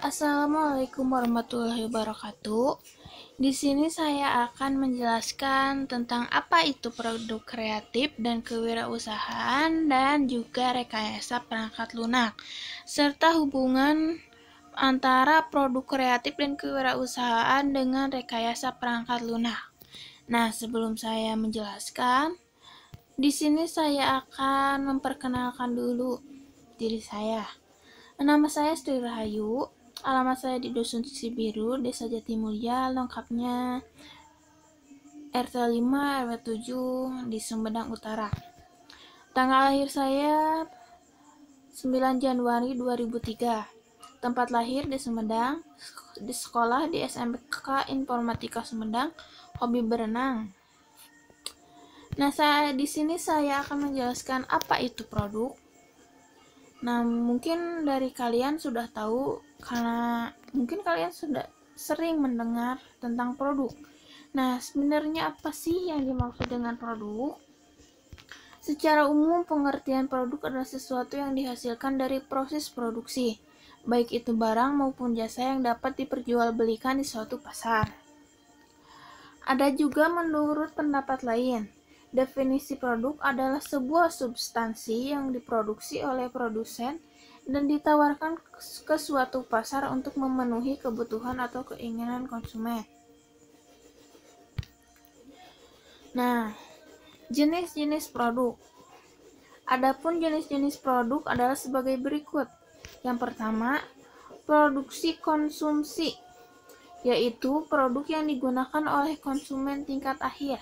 Assalamualaikum warahmatullahi wabarakatuh. Di sini saya akan menjelaskan tentang apa itu produk kreatif dan kewirausahaan dan juga rekayasa perangkat lunak serta hubungan antara produk kreatif dan kewirausahaan dengan rekayasa perangkat lunak. Nah, sebelum saya menjelaskan, di sini saya akan memperkenalkan dulu diri saya. Nama saya Sri Rahayu, Alamat saya di Dusun Sibiru, Desa Jatimulya, lengkapnya RT 5 RW 7 di Sumedang Utara. Tanggal lahir saya 9 Januari 2003. Tempat lahir di Sumedang, di sekolah di SMK Informatika Sumedang, hobi berenang. Nah, saya di sini saya akan menjelaskan apa itu produk. Nah, mungkin dari kalian sudah tahu karena mungkin kalian sudah sering mendengar tentang produk. Nah, sebenarnya apa sih yang dimaksud dengan produk? Secara umum, pengertian produk adalah sesuatu yang dihasilkan dari proses produksi, baik itu barang maupun jasa yang dapat diperjualbelikan di suatu pasar. Ada juga menurut pendapat lain, definisi produk adalah sebuah substansi yang diproduksi oleh produsen dan ditawarkan ke suatu pasar untuk memenuhi kebutuhan atau keinginan konsumen. Nah, jenis-jenis produk. Adapun jenis-jenis produk adalah sebagai berikut. Yang pertama, produksi konsumsi, yaitu produk yang digunakan oleh konsumen tingkat akhir.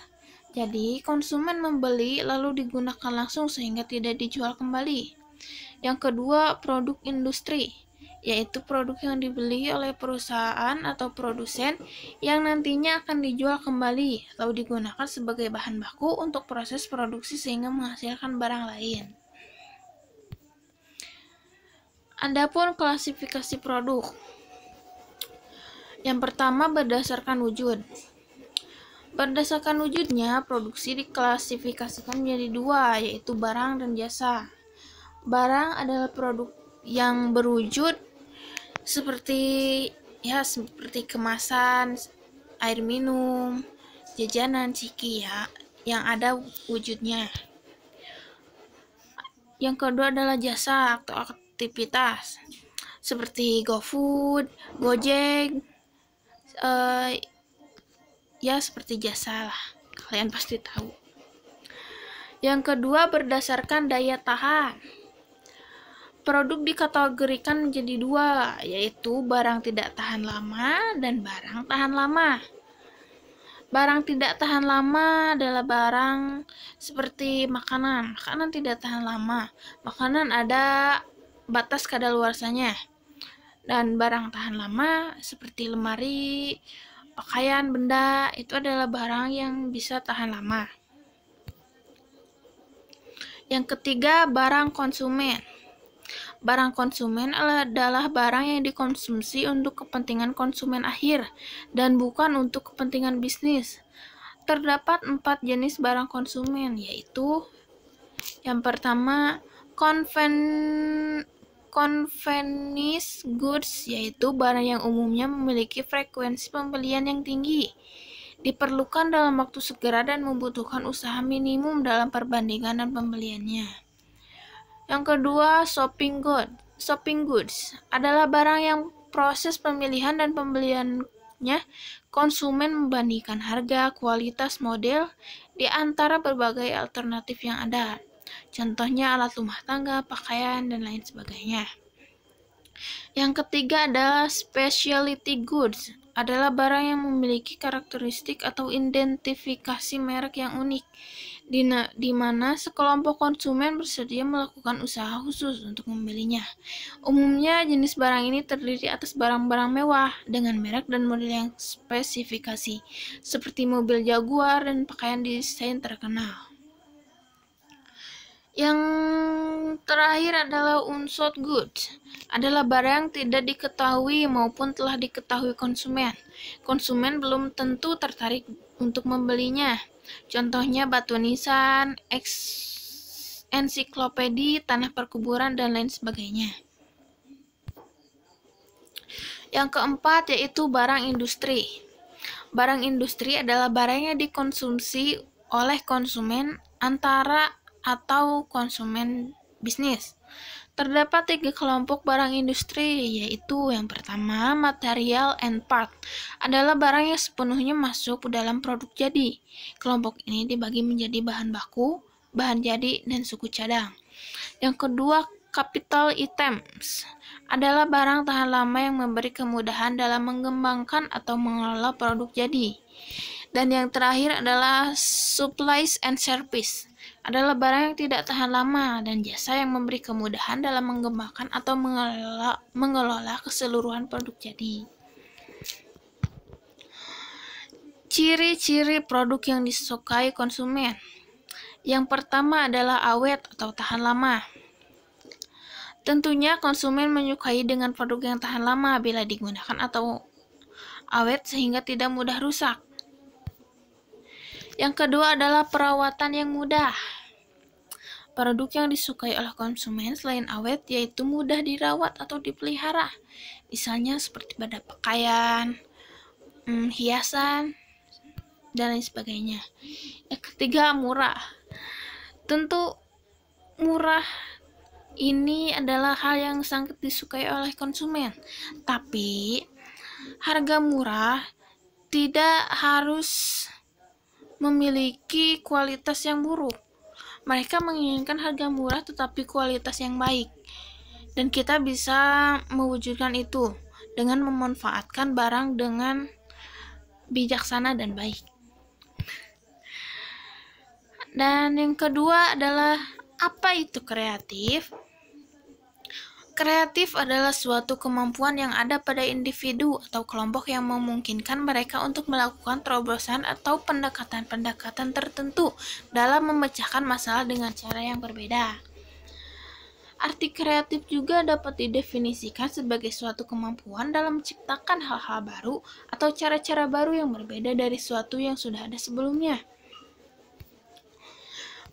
Jadi, konsumen membeli lalu digunakan langsung sehingga tidak dijual kembali. Yang kedua, produk industri, yaitu produk yang dibeli oleh perusahaan atau produsen yang nantinya akan dijual kembali atau digunakan sebagai bahan baku untuk proses produksi sehingga menghasilkan barang lain. Adapun klasifikasi produk. Yang pertama berdasarkan wujud. Berdasarkan wujudnya, produksi diklasifikasikan menjadi dua, yaitu barang dan jasa barang adalah produk yang berwujud seperti ya seperti kemasan air minum jajanan ciki ya yang ada wujudnya yang kedua adalah jasa atau aktivitas seperti GoFood, Gojek, uh, ya seperti jasa lah kalian pasti tahu. Yang kedua berdasarkan daya tahan. Produk dikategorikan menjadi dua, yaitu barang tidak tahan lama dan barang tahan lama. Barang tidak tahan lama adalah barang seperti makanan. Makanan tidak tahan lama. Makanan ada batas kadaluarsanya. Dan barang tahan lama seperti lemari, pakaian, benda itu adalah barang yang bisa tahan lama. Yang ketiga, barang konsumen. Barang konsumen adalah barang yang dikonsumsi untuk kepentingan konsumen akhir dan bukan untuk kepentingan bisnis. Terdapat empat jenis barang konsumen, yaitu yang pertama konven convenience goods yaitu barang yang umumnya memiliki frekuensi pembelian yang tinggi diperlukan dalam waktu segera dan membutuhkan usaha minimum dalam perbandingan dan pembeliannya. Yang kedua, shopping good. Shopping goods adalah barang yang proses pemilihan dan pembeliannya konsumen membandingkan harga, kualitas, model di antara berbagai alternatif yang ada. Contohnya alat rumah tangga, pakaian, dan lain sebagainya. Yang ketiga adalah specialty goods, adalah barang yang memiliki karakteristik atau identifikasi merek yang unik di, di mana sekelompok konsumen bersedia melakukan usaha khusus untuk membelinya. Umumnya jenis barang ini terdiri atas barang-barang mewah dengan merek dan model yang spesifikasi, seperti mobil Jaguar dan pakaian desain terkenal. Yang terakhir adalah unsold goods, adalah barang yang tidak diketahui maupun telah diketahui konsumen. Konsumen belum tentu tertarik untuk membelinya Contohnya batu nisan, ensiklopedi, tanah perkuburan, dan lain sebagainya. Yang keempat yaitu barang industri. Barang industri adalah barang yang dikonsumsi oleh konsumen antara atau konsumen bisnis. Terdapat tiga kelompok barang industri, yaitu yang pertama, material and part, adalah barang yang sepenuhnya masuk dalam produk jadi. Kelompok ini dibagi menjadi bahan baku, bahan jadi, dan suku cadang. Yang kedua, capital items adalah barang tahan lama yang memberi kemudahan dalam mengembangkan atau mengelola produk jadi. Dan yang terakhir adalah supplies and service adalah barang yang tidak tahan lama dan jasa yang memberi kemudahan dalam mengembangkan atau mengelola, mengelola keseluruhan produk jadi. Ciri-ciri produk yang disukai konsumen. Yang pertama adalah awet atau tahan lama. Tentunya konsumen menyukai dengan produk yang tahan lama bila digunakan atau awet sehingga tidak mudah rusak. Yang kedua adalah perawatan yang mudah. Produk yang disukai oleh konsumen selain awet yaitu mudah dirawat atau dipelihara. Misalnya seperti pada pakaian, hmm, hiasan, dan lain sebagainya. Yang ketiga, murah. Tentu murah ini adalah hal yang sangat disukai oleh konsumen. Tapi harga murah tidak harus memiliki kualitas yang buruk. Mereka menginginkan harga murah tetapi kualitas yang baik. Dan kita bisa mewujudkan itu dengan memanfaatkan barang dengan bijaksana dan baik. Dan yang kedua adalah apa itu kreatif? Kreatif adalah suatu kemampuan yang ada pada individu atau kelompok yang memungkinkan mereka untuk melakukan terobosan atau pendekatan-pendekatan tertentu dalam memecahkan masalah dengan cara yang berbeda. Arti kreatif juga dapat didefinisikan sebagai suatu kemampuan dalam menciptakan hal-hal baru atau cara-cara baru yang berbeda dari suatu yang sudah ada sebelumnya.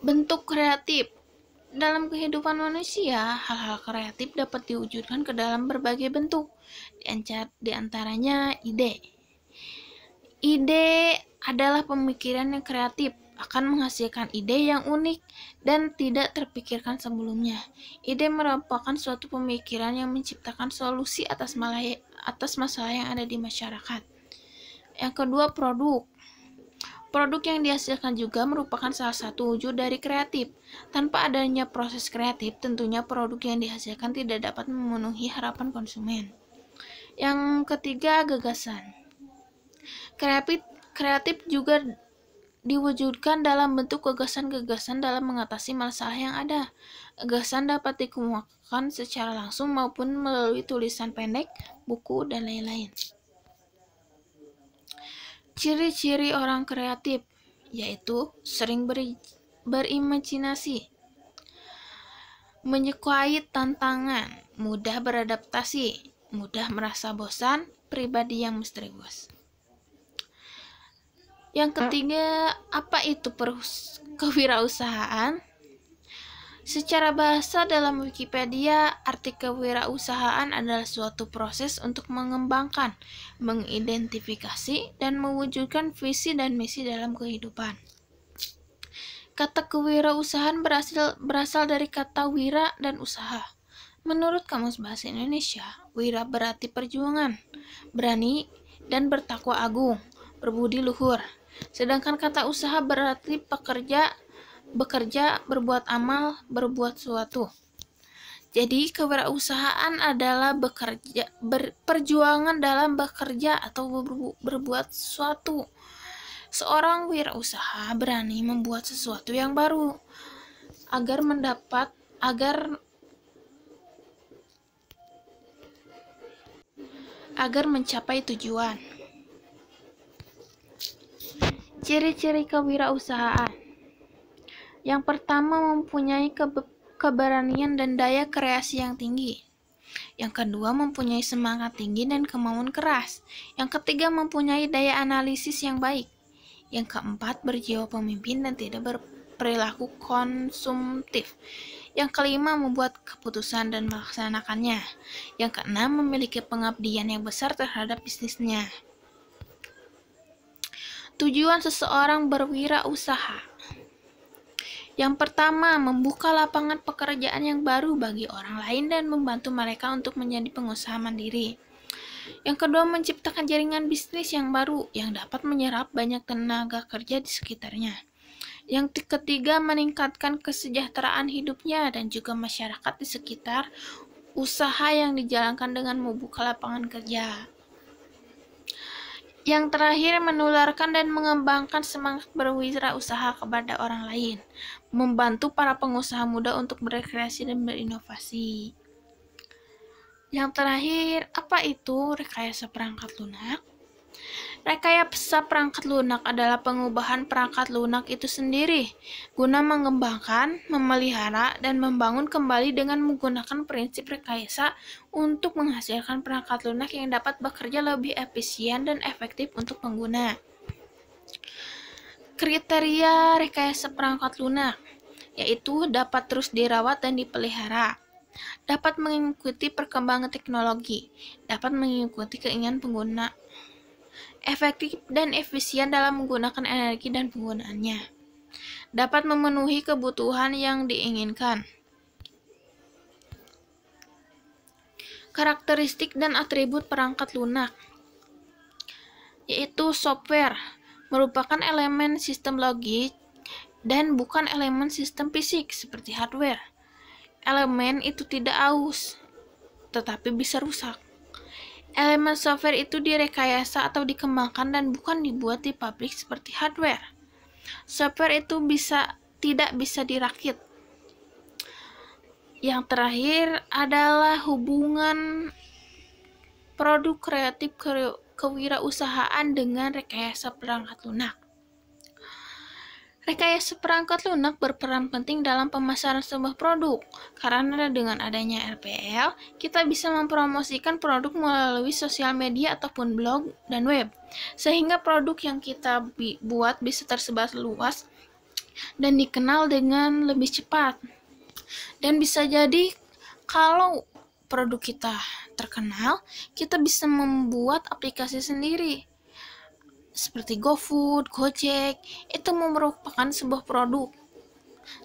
Bentuk kreatif dalam kehidupan manusia, hal-hal kreatif dapat diwujudkan ke dalam berbagai bentuk, di antaranya ide. Ide adalah pemikiran yang kreatif, akan menghasilkan ide yang unik dan tidak terpikirkan sebelumnya. Ide merupakan suatu pemikiran yang menciptakan solusi atas, atas masalah yang ada di masyarakat. Yang kedua, produk Produk yang dihasilkan juga merupakan salah satu wujud dari kreatif. Tanpa adanya proses kreatif, tentunya produk yang dihasilkan tidak dapat memenuhi harapan konsumen. Yang ketiga, gagasan. Kreatif, kreatif juga diwujudkan dalam bentuk gagasan-gagasan dalam mengatasi masalah yang ada. Gagasan dapat dikemukakan secara langsung maupun melalui tulisan pendek, buku, dan lain-lain. Ciri-ciri orang kreatif yaitu sering beri, berimajinasi, menyukai tantangan, mudah beradaptasi, mudah merasa bosan, pribadi yang misterius. Yang ketiga, apa itu kewirausahaan? Secara bahasa dalam Wikipedia, arti kewirausahaan adalah suatu proses untuk mengembangkan, mengidentifikasi, dan mewujudkan visi dan misi dalam kehidupan. Kata kewirausahaan berasal, berasal dari kata wira dan usaha. Menurut Kamus Bahasa Indonesia, wira berarti perjuangan, berani, dan bertakwa agung, berbudi luhur. Sedangkan kata usaha berarti pekerja, bekerja, berbuat amal, berbuat suatu. Jadi kewirausahaan adalah bekerja ber, perjuangan dalam bekerja atau ber, berbuat sesuatu. Seorang wirausaha berani membuat sesuatu yang baru agar mendapat agar agar mencapai tujuan. Ciri-ciri kewirausahaan yang pertama mempunyai kebe keberanian dan daya kreasi yang tinggi. Yang kedua mempunyai semangat tinggi dan kemauan keras. Yang ketiga mempunyai daya analisis yang baik. Yang keempat berjiwa pemimpin dan tidak berperilaku konsumtif. Yang kelima membuat keputusan dan melaksanakannya. Yang keenam memiliki pengabdian yang besar terhadap bisnisnya. Tujuan seseorang berwirausaha yang pertama, membuka lapangan pekerjaan yang baru bagi orang lain dan membantu mereka untuk menjadi pengusaha mandiri. Yang kedua, menciptakan jaringan bisnis yang baru yang dapat menyerap banyak tenaga kerja di sekitarnya. Yang ketiga, meningkatkan kesejahteraan hidupnya dan juga masyarakat di sekitar usaha yang dijalankan dengan membuka lapangan kerja yang terakhir menularkan dan mengembangkan semangat berwirausaha kepada orang lain, membantu para pengusaha muda untuk berekreasi dan berinovasi. Yang terakhir, apa itu rekayasa perangkat lunak? Rekayasa perangkat lunak adalah pengubahan perangkat lunak itu sendiri, guna mengembangkan, memelihara, dan membangun kembali dengan menggunakan prinsip rekayasa untuk menghasilkan perangkat lunak yang dapat bekerja lebih efisien dan efektif untuk pengguna. Kriteria rekayasa perangkat lunak yaitu dapat terus dirawat dan dipelihara, dapat mengikuti perkembangan teknologi, dapat mengikuti keinginan pengguna, efektif dan efisien dalam menggunakan energi dan penggunaannya, dapat memenuhi kebutuhan yang diinginkan. Karakteristik dan atribut perangkat lunak yaitu software merupakan elemen sistem logik dan bukan elemen sistem fisik seperti hardware. Elemen itu tidak aus, tetapi bisa rusak. Elemen software itu direkayasa atau dikembangkan dan bukan dibuat di pabrik seperti hardware. Software itu bisa tidak bisa dirakit. Yang terakhir adalah hubungan produk kreatif kewirausahaan dengan rekayasa perangkat lunak. Rekayasa perangkat lunak berperan penting dalam pemasaran sebuah produk, karena dengan adanya RPL, kita bisa mempromosikan produk melalui sosial media ataupun blog dan web, sehingga produk yang kita buat bisa tersebar luas dan dikenal dengan lebih cepat. Dan bisa jadi kalau produk kita terkenal, kita bisa membuat aplikasi sendiri seperti GoFood, Gojek, itu merupakan sebuah produk,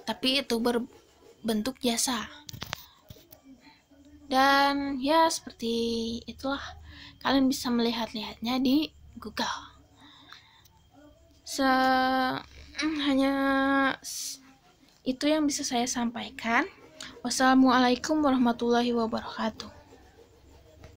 tapi itu berbentuk jasa. Dan ya seperti itulah, kalian bisa melihat-lihatnya di Google. Se hmm, hanya itu yang bisa saya sampaikan. Wassalamualaikum warahmatullahi wabarakatuh.